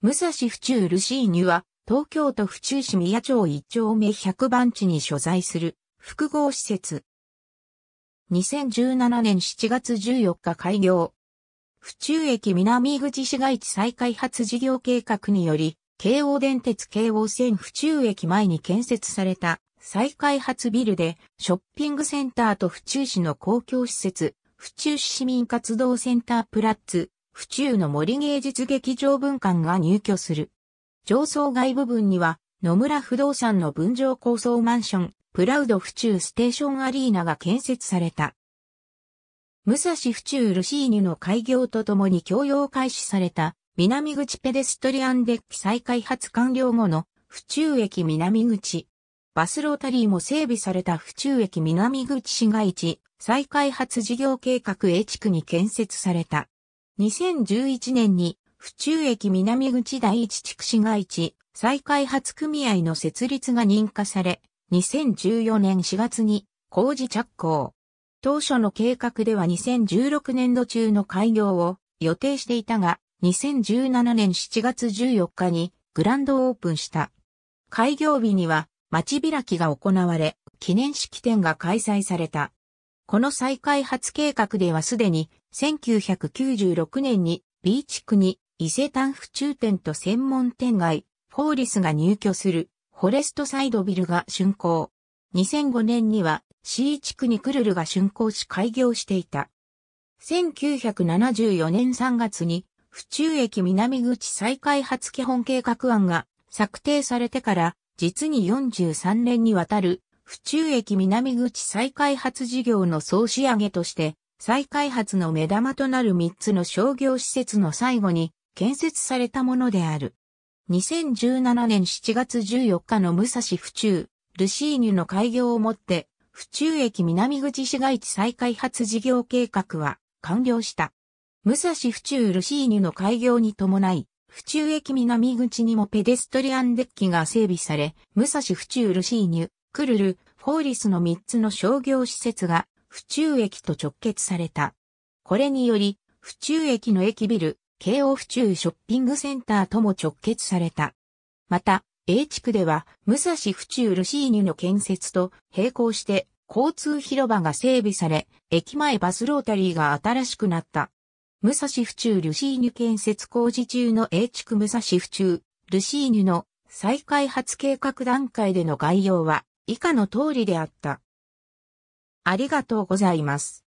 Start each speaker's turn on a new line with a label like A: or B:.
A: 武蔵府中ルシーニュは、東京都府中市宮町一丁目100番地に所在する複合施設。2017年7月14日開業。府中駅南口市街地再開発事業計画により、京王電鉄京王線府中駅前に建設された再開発ビルで、ショッピングセンターと府中市の公共施設、府中市市民活動センタープラッツ、府中の森芸術劇場分館が入居する。上層外部分には、野村不動産の分譲高層マンション、プラウド府中ステーションアリーナが建設された。武蔵府中ルシーニュの開業とともに供用開始された、南口ペデストリアンデッキ再開発完了後の府中駅南口。バスロータリーも整備された府中駅南口市街地再開発事業計画 A 地区に建設された。2011年に府中駅南口第一地区市街地再開発組合の設立が認可され、2014年4月に工事着工。当初の計画では2016年度中の開業を予定していたが、2017年7月14日にグランドオープンした。開業日には街開きが行われ、記念式典が開催された。この再開発計画ではすでに1996年に B 地区に伊勢丹府中店と専門店街、フォーリスが入居するフォレストサイドビルが竣工。2005年には C 地区にクルルが竣工し開業していた。1974年3月に府中駅南口再開発基本計画案が策定されてから実に43年にわたる府中駅南口再開発事業の総仕上げとして、再開発の目玉となる3つの商業施設の最後に建設されたものである。2017年7月14日の武蔵府中、ルシーニュの開業をもって、府中駅南口市街地再開発事業計画は完了した。武蔵府中ルシーニュの開業に伴い、府中駅南口にもペデストリアンデッキが整備され、武蔵府中ルシーニュ、クルル、フォーリスの3つの商業施設が府中駅と直結された。これにより、府中駅の駅ビル、京王府中ショッピングセンターとも直結された。また、A 地区では、武蔵府中ルシーニの建設と並行して、交通広場が整備され、駅前バスロータリーが新しくなった。武蔵府中ルシーニュ建設工事中の A 地区武蔵府中ルシーニュの再開発計画段階での概要は、以下の通りであった。ありがとうございます。